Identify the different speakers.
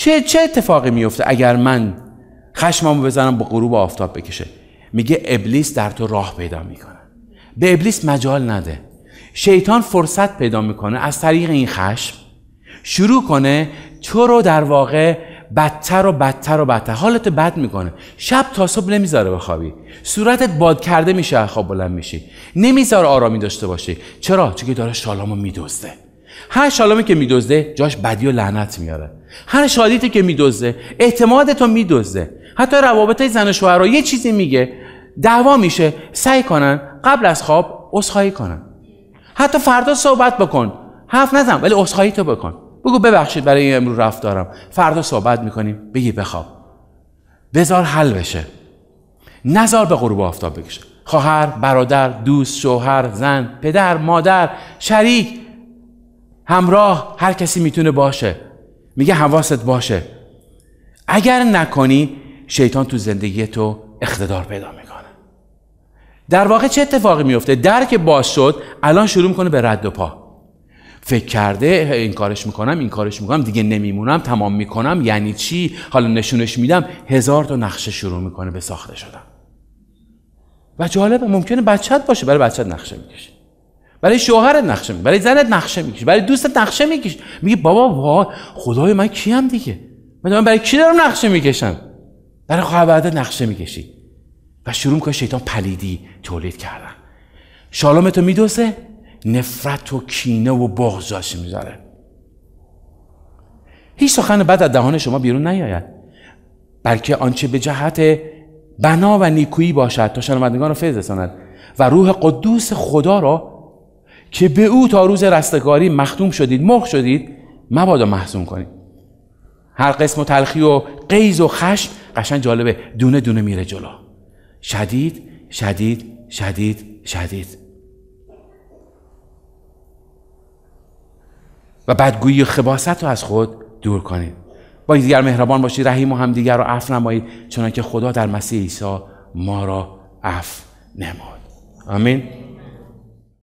Speaker 1: چه چه اتفاقی میفته اگر من خشممو بزنم با غروب آفتاب بکشه میگه ابلیس در تو راه پیدا میکنه به ابلیس مجال نده شیطان فرصت پیدا میکنه از طریق این خشم شروع کنه تو رو در واقع بدتر و بدتر و بدتر حالت بد میکنه شب تا صبح نمیذاره بخوابی صورتت باد کرده میشه خواب بلند میشی نمیذاره آرامی داشته باشی چرا چون داره شالامو میدوزه هر شالامی که میدزده جاش بدی و لعنت میاره هر شادیتی که میدزده اعتمادتو میدزده حتی روابط زن و شوهر یه چیزی میگه دعوا میشه سعی کنن قبل از خواب عذرخواهی کنن حتی فردا صحبت بکن حرف نزن ولی عذرخواهی تو بکن بگو ببخشید برای این امرو رفت دارم فردا صحبت میکنیم بگی بخواب بزار حل بشه نزار به غروب آفتاب بکشه خواهر برادر دوست شوهر زن پدر مادر شریک همراه هر کسی میتونه باشه میگه حواست باشه اگر نکنی شیطان تو زندگی تو اقتدار پیدا میکنه در واقع چه اتفاقی میفته درک باز شد الان شروع میکنه به رد و پا فکر کرده این کارش میکنم این کارش میکنم دیگه نمیمونم تمام میکنم یعنی چی حالا نشونش میدم هزار تا نقشه شروع میکنه به ساخته شدن و جالبه ممکنه بچت باشه برای بچت نقشه میکشه برای شوهرت نقشه میکشی برای زنت نقشه میکشی برای دوستت نقشه میکشی میگی بابا وا خدای من کیم دیگه من برای کی دارم نقشه میکشم برای خواهر نقشه میکشی و شروع میکنه شیطان پلیدی تولید کردن تو میدوسه نفرت و کینه و بغضاش میذاره هیچ سخن بد از دهان شما بیرون نیاید بلکه آنچه به جهت بنا و نیکویی باشد تا شنوندگان رو فیض و روح قدوس خدا را که به او تا روز رستگاری مختوم شدید مخ شدید مبادا محزون کنید هر قسم و تلخی و قیز و خشم قشن جالبه دونه دونه میره جلو شدید شدید شدید شدید و بدگویی و خباست رو از خود دور کنید با دیگر مهربان باشید رحیم و همدیگر رو عفو نمایید چنانکه خدا در مسیح عیسی ما را عفو نماد. آمین